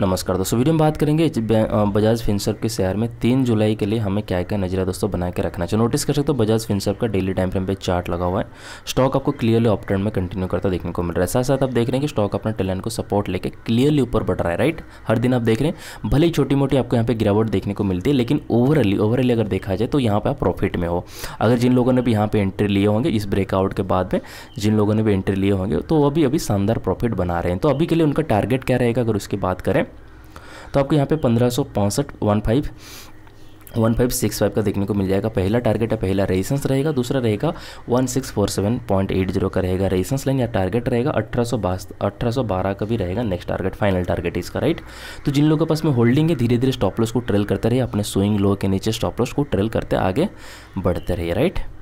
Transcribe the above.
नमस्कार दोस्तों वीडियो में बात करेंगे बजाज फिनसर के शेयर में तीन जुलाई के लिए हमें क्या क्या नजरिया दोस्तों बना के रखना चाहिए नोटिस कर सकते हो बजाज फिनसर का डेली टाइम फ्रेम पे चार्ट लगा हुआ है स्टॉक आपको क्लियरली अप ट्रेंड में कंटिन्यू करता देखने को मिल रहा है साथ साथ आप देख रहे हैं कि स्टॉक अपने टैलेंट को सपोर्ट लेकर क्लियरली ऊपर बढ़ रहा है राइट हर दिन आप देख रहे हैं भले ही छोटी मोटी आपको यहाँ पर गिरावट देखने को मिलती है लेकिन ओवरऑली ओवरऑली अगर देखा जाए तो यहाँ पर आप प्रॉफिट में हो अगर जिन लोगों ने भी यहाँ पर एंट्री लिए होंगे इस ब्रेकआउट के बाद में जिन लोगों ने भी एंट्री लिए होंगे तो वो भी अभी शानदार प्रॉफिट बना रहे हैं तो अभी के लिए उनका टारगेट क्या रहेगा अगर उसकी बात करें तो आपको यहाँ पे पंद्रह सौ पैंसठ one five one five six five का देखने को मिल जाएगा पहला टारगेट है पहला रेजिस्टेंस रहेगा दूसरा रहेगा one six four seven point eight zero का रहेगा रेजिस्टेंस लाइन या टारगेट रहेगा अठारह सौ अठारह सौ बारह का भी रहेगा नेक्स्ट टारगेट फाइनल टारगेट इसका राइट तो जिन लोगों के पास में होल्डिंग है धीरे धीरे स्टॉप लॉस को ट्रेल करते रहे अपने स्विंग लो के नीचे स्टॉप लॉस को ट्रेल करते आगे बढ़ते रहे राइट